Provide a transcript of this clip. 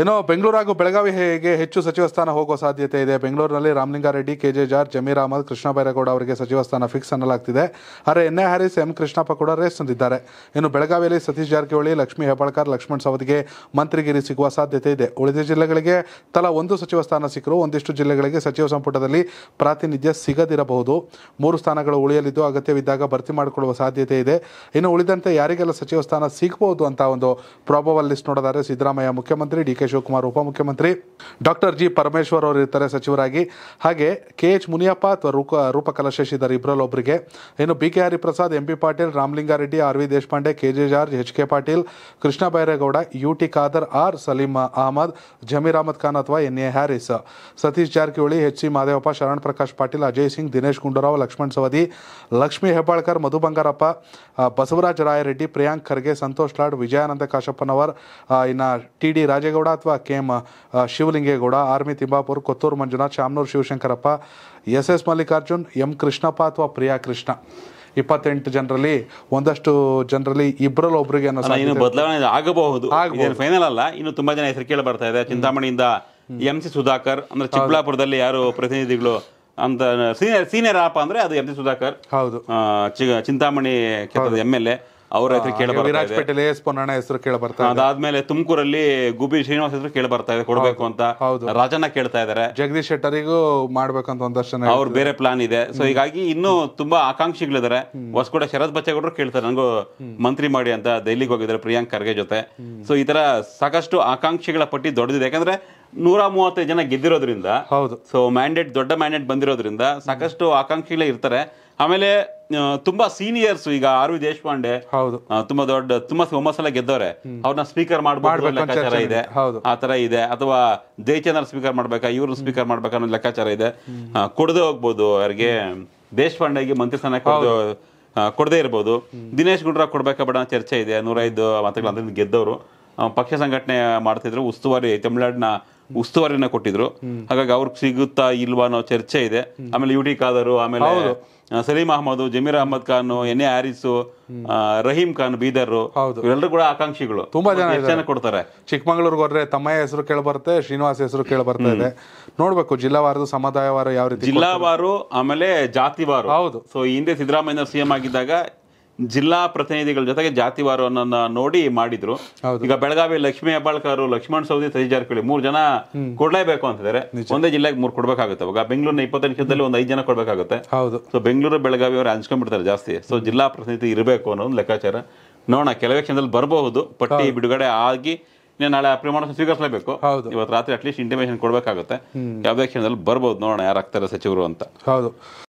ಏನೋ ಬೆಂಗಳೂರು ಹಾಗೂ ಬೆಳಗಾವಿ ಹೇಗೆ ಹೆಚ್ಚು ಸಚಿವ ಸ್ಥಾನ ಹೋಗುವ ಸಾಧ್ಯತೆ ಇದೆ ಬೆಂಗಳೂರಿನಲ್ಲಿ Ramalingareddy K J George Zameer Ahmed Krishna Byregowda ಅವರಿಗೆ ಸಚಿವ ಸ್ಥಾನ ಫಿಕ್ಸ್ ಅನ್ನಲಾಗ್ತಿದೆ ಆದರೆ N A Haris M Krishnappa ಕೂಡ ರೇಸ್ ತಂದಿದ್ದಾರೆ ಇನ್ನು ಬೆಳಗಾವಿಯಲ್ಲಿ ಸತೀಶ್ ಜಾರಕಿಹೊಳಿ ಲಕ್ಷ್ಮೀ ಹೆಬ್ಬಾಳ್ಕರ್ ಲಕ್ಷ್ಮಣ್ ಸವದಿಗೆ ಮಂತ್ರಿಗಿರಿ ಸಿಗುವ ಸಾಧ್ಯತೆ ಇದೆ ಉಳಿದ ಜಿಲ್ಲೆಗಳಿಗೆ ತಲಾ ಒಂದು ಸಚಿವ ಸ್ಥಾನ ಸಿಕ್ಕರು ಒಂದಿಷ್ಟು ಜಿಲ್ಲೆಗಳಿಗೆ ಸಚಿವ ಸಂಪುಟದಲ್ಲಿ ಪ್ರಾತಿನಿಧ್ಯ ಸಿಗದಿರಬಹುದು ಮೂರು ಸ್ಥಾನಗಳು ಉಳಿಯಲಿದ್ದು ಅಗತ್ಯವಿದ್ದಾಗ ಭರ್ತಿ ಮಾಡಿಕೊಳ್ಳುವ ಸಾಧ್ಯತೆ ಇದೆ ಇನ್ನು ಉಳಿದಂತೆ ಯಾರಿಗೆಲ್ಲ ಸಚಿವ ಸ್ಥಾನ ಸಿಗಬಹುದು ಅಂತ ಒಂದು ಪ್ರಾಬಲ್ ಲಿಸ್ಟ್ ನೋಡಿದರೆ ಸಿದ್ದರಾಮಯ್ಯ ಮುಖ್ಯಮಂತ್ರಿ ಡಿ ಕೇಜೋಕು ಮಾರೋಪಾ ಮುಖ್ಯಮಂತ್ರಿ ಡಾಕ್ಟರ್ ಜಿ ಪರಮೇಶ್ವರ ಅವರು ಇರತರ ಸಚಿವರಾಗಿ ಹಾಗೆ ಕೆಎಚ್ ಮುನಿಯಪ್ಪ ಅಥವಾ ರೂಪಕಲ ಶೇಷದಾರಿ ಇಬ್ರಲ್ಲ ಒಬರಿಗೆ ಏನು BKR Prasad MP Patil Ramalinga Reddy RV Deshpande KJ George HK Patil Krishna Byregowda UT Khader R Saleem Ahmed Zameer Ahmed Khan ಅಥವಾ NA Haris Satish Jarkiholi HC Mahadevappa Sharan Prakash Patil Ajay Singh Dinesh Gundu Rao Laxman Savadi Lakshmi Hebbalkar Madhu Bangarappa Basavaraj Raya Reddy Priyank Kharge Santosh Lad Vijayanand Kashappanavar ಇನಾ ಟಿಡಿ ರಾಜೇಗೌಡ ಅಥವಾ ಕೆ ಎಂ ಶಿವಲಿಂಗೇಗೌಡ ಆರ್ಮಿ Timmapur Kothur Manjunath Shamanur Shivashankarappa S S Mallikarjun M Krishnappa ಅಥವಾ ಪ್ರಿಯಾ ಕೃಷ್ಣ ಇಪ್ಪತ್ತೆಂಟು ಜನರಲ್ಲಿ ಒಂದಷ್ಟು ಜನರಲ್ಲಿ ಇಬ್ಬರಲ್ಲಿ ಒಬ್ಬರಿಗೆ ಬದಲಾವಣೆ ಆಗಬಹುದು ಫೈನಲ್ ಅಲ್ಲ ಇನ್ನು ತುಂಬಾ ಜನ ಹೆಸರು ಕೇಳಿ ಬರ್ತಾ ಇದೆ ಚಿಂತಾಮಣಿಯಿಂದ ಎಂ ಸಿ ಸುಧಾಕರ್ ಅಂದ್ರೆ ಚಿಕ್ಕಬಳ್ಳಾಪುರದಲ್ಲಿ ಯಾರು ಪ್ರತಿನಿಧಿಗಳು ಅಂತ ಸೀನಿಯರ್ ಸೀನಿಯರ್ ಆಪ ಅಂದ್ರೆ ಅದು ಎಂ ಸಿ ಸುಧಾಕರ್ ಹೌದು ಚಿಂತಾಮಣಿ ಎಂ ಎಲ್ ಎ ಅವ್ರ ಹೆಸರು ಕೇಳ ವಿರಾಜ್ ಪಟೇಲ್ ಎಸ್ ಪೊನ್ನಣ್ಣ ಹೆಸರು ಕೇಳ ಅದಾದ್ಮೇಲೆ ತುಮಕೂರಲ್ಲಿ ಗುಬಿ ಶ್ರೀನಿವಾಸ್ ಹೆಸರು ಕೇಳ ಬರ್ತಾ ಇದೆ ಕೊಡಬೇಕು ಅಂತ ರಾಜನ ಕೇಳ್ತಾ ಇದಾರೆ ಜಗದೀಶ್ ಶೆಟ್ಟರಿಗೂ ಮಾಡ್ಬೇಕಂತ ಒಂದ್ ದರ್ಶನ ಅವ್ರ ಬೇರೆ ಪ್ಲಾನ್ ಇದೆ ಸೊ ಹೀಗಾಗಿ ಇನ್ನೂ ತುಂಬಾ ಆಕಾಂಕ್ಷಿಗಳಿದ್ದಾರೆ ಹೊಸಕೋಟೆ ಶರತ್ ಬಚ್ಚೇಗೌಡರು ಕೇಳ್ತಾರೆ ನಂಗು ಮಂತ್ರಿ ಮಾಡಿ ಅಂತ ದೆಹಲಿಗೆ ಹೋಗಿದ್ದಾರೆ ಪ್ರಿಯಾಂಕ್ ಖರ್ಗೆ ಜೊತೆ ಸೊ ಈ ತರ ಸಾಕಷ್ಟು ಆಕಾಂಕ್ಷಿಗಳ ಪಟ್ಟಿ ದೊಡ್ಡದಿದೆ ಯಾಕಂದ್ರೆ ನೂರ ಮೂವತ್ತೈದು ಜನ ಗೆದ್ದಿರೋದ್ರಿಂದ ಹೌದು ಸೊ ಮ್ಯಾಂಡೇಟ್ ದೊಡ್ಡ ಮ್ಯಾಂಡೇಟ್ ಬಂದಿರೋದ್ರಿಂದ ಸಾಕಷ್ಟು ಆಕಾಂಕ್ಷಿಗಳೇ ಇರ್ತಾರೆ ಆಮೇಲೆ ತುಂಬಾ ಸೀನಿಯರ್ಸ್ ಈಗ ಆರ್ ವಿ ದೇಶಪಾಂಡೆ ಹೌದು ತುಂಬಾ ದೊಡ್ಡ ತುಂಬಾ ಸಲ ಗೆದ್ದವ್ರೆ ಅವ್ರನ್ನ ಸ್ಪೀಕರ್ ಮಾಡಬಾರ್ದು ಲೆಕ್ಕಾಚಾರ ಇದೆ ಆ ತರ ಇದೆ ಅಥವಾ ಜಯಚಂದ್ರ ಸ್ಪೀಕರ್ ಮಾಡ್ಬೇಕಾ ಇವ್ರನ್ನ ಸ್ಪೀಕರ್ ಮಾಡ್ಬೇಕಾ ಅನ್ನೋ ಲೆಕ್ಕಾಚಾರ ಇದೆ ಕೊಡದೆ ಹೋಗ್ಬೋದು ಅವ್ರಿಗೆ ದೇಶಪಾಂಡೆಗೆ ಮಂತ್ರಿ ಸ್ಥಾನ ಕೊಡದೇ ಇರ್ಬೋದು ದಿನೇಶ್ ಗುಂಡ್ರ ಕೊಡ್ಬೇಕಾ ಬೇಡ ಚರ್ಚೆ ಇದೆ ನೂರೈದು ಮತಗಳು ಅದರಿಂದ ಗೆದ್ದವರು ಪಕ್ಷ ಸಂಘಟನೆ ಮಾಡ್ತಿದ್ರು ಉಸ್ತುವಾರಿ ತಮಿಳುನಾಡಿನ ಉಸ್ತುವಾರಿನ ಕೊಟ್ಟಿದ್ರು ಹಾಗಾಗಿ ಅವ್ರಿಗೆ ಸಿಗುತ್ತಾ ಇಲ್ವಾ ಅನ್ನೋ ಚರ್ಚೆ ಇದೆ ಆಮೇಲೆ ಯುಟಿ ಖಾದರು ಆಮೇಲೆ ಸಲೀಂ ಅಹಮದ್ ಜಮೀರ್ ಅಹಮದ್ ಖಾನ್ ಎನ್ ಎ ಹ್ಯಾರಿಸು ರಹೀಂ ಖಾನ್ ಬೀದರ್ ಎಲ್ಲರೂ ಕೂಡ ಆಕಾಂಕ್ಷಿಗಳು ತುಂಬಾ ಜನ ಕೊಡ್ತಾರೆ ಚಿಕ್ಕಮಂಗ್ಳೂರ್ಗೆ ಹೋದ್ರೆ ತಮ್ಮಯ್ಯ ಹೆಸರು ಕೇಳಬರುತ್ತೆ ಶ್ರೀನಿವಾಸ್ ಹೆಸರು ಕೇಳಬರ್ತಾ ಇದೆ ನೋಡ್ಬೇಕು ಜಿಲ್ಲಾವಾರು ಸಮುದಾಯವಾರು ಯಾವ ರೀತಿ ಜಿಲ್ಲಾವಾರು ಆಮೇಲೆ ಜಾತಿವಾರು ಹೌದು ಸೊ ಹಿಂದೆ ಸಿದ್ದರಾಮಯ್ಯ ಸಿಎಂ ಆಗಿದ್ದಾಗ ಜಿಲ್ಲಾ ಪ್ರತಿನಿಧಿಗಳ ಜೊತೆಗೆ ಅನ್ನ ನೋಡಿ ಮಾಡಿದ್ರು ಈಗ ಬೆಳಗಾವಿ ಲಕ್ಷ್ಮೀ ಹೆಬ್ಬಾಳ್ಕರ್ ಲಕ್ಷ್ಮಣ್ ಸೌದಿ ಸತೀಶ್ ಜಾರಕಿಹೊಳಿ ಮೂರ್ ಜನ ಕೊಡ್ಲೇಬೇಕು ಅಂತಿದ್ದಾರೆ ಒಂದೇ ಜಿಲ್ಲೆಗೆ ಮೂರ್ ಕೊಡ್ಬೇಕಾಗುತ್ತೆ ಅವಾಗ ಬೆಂಗಳೂರಿನ ಇಪ್ಪತ್ತು ನಿಮಿಷದಲ್ಲಿ ಒಂದ್ ಐದು ಜನ ಕೊಡ್ಬೇಕಾಗುತ್ತೆ ಸೊ ಬೆಂಗಳೂರು ಬೆಳಗಾವಿ ಅವ್ರು ಹಂಚ್ಕೊಂಡ್ಬಿಡ್ತಾರೆ ಜಾಸ್ತಿ ಸೊ ಜಿಲ್ಲಾ ಪ್ರತಿನಿಧಿ ಇರಬೇಕು ಅನ್ನೋ ಒಂದು ಲೆಕ್ಕಾಚಾರ ನೋಡೋಣ ಕೆಲವೇ ಕ್ಷಣದಲ್ಲಿ ಬರಬಹುದು ಪಟ್ಟಿ ಬಿಡುಗಡೆ ಆಗಿ ನಾಳೆ ಪ್ರಮಾಣ ಸ್ವೀಕರಿಸಲೇಬೇಕು ಇವತ್ತು ರಾತ್ರಿ ಅಟ್ಲೀಸ್ಟ್ ಇಂಟಿಮೇಶನ್ ಕೊಡಬೇಕಾಗುತ್ತೆ ಯಾವುದೇ ಕ್ಷಣದಲ್ಲಿ ಬರ್ಬೋದು ನೋಡೋಣ ಯಾರಾಗ್ತಾರೆ ಸಚಿವರು ಅಂತ ಹೌದು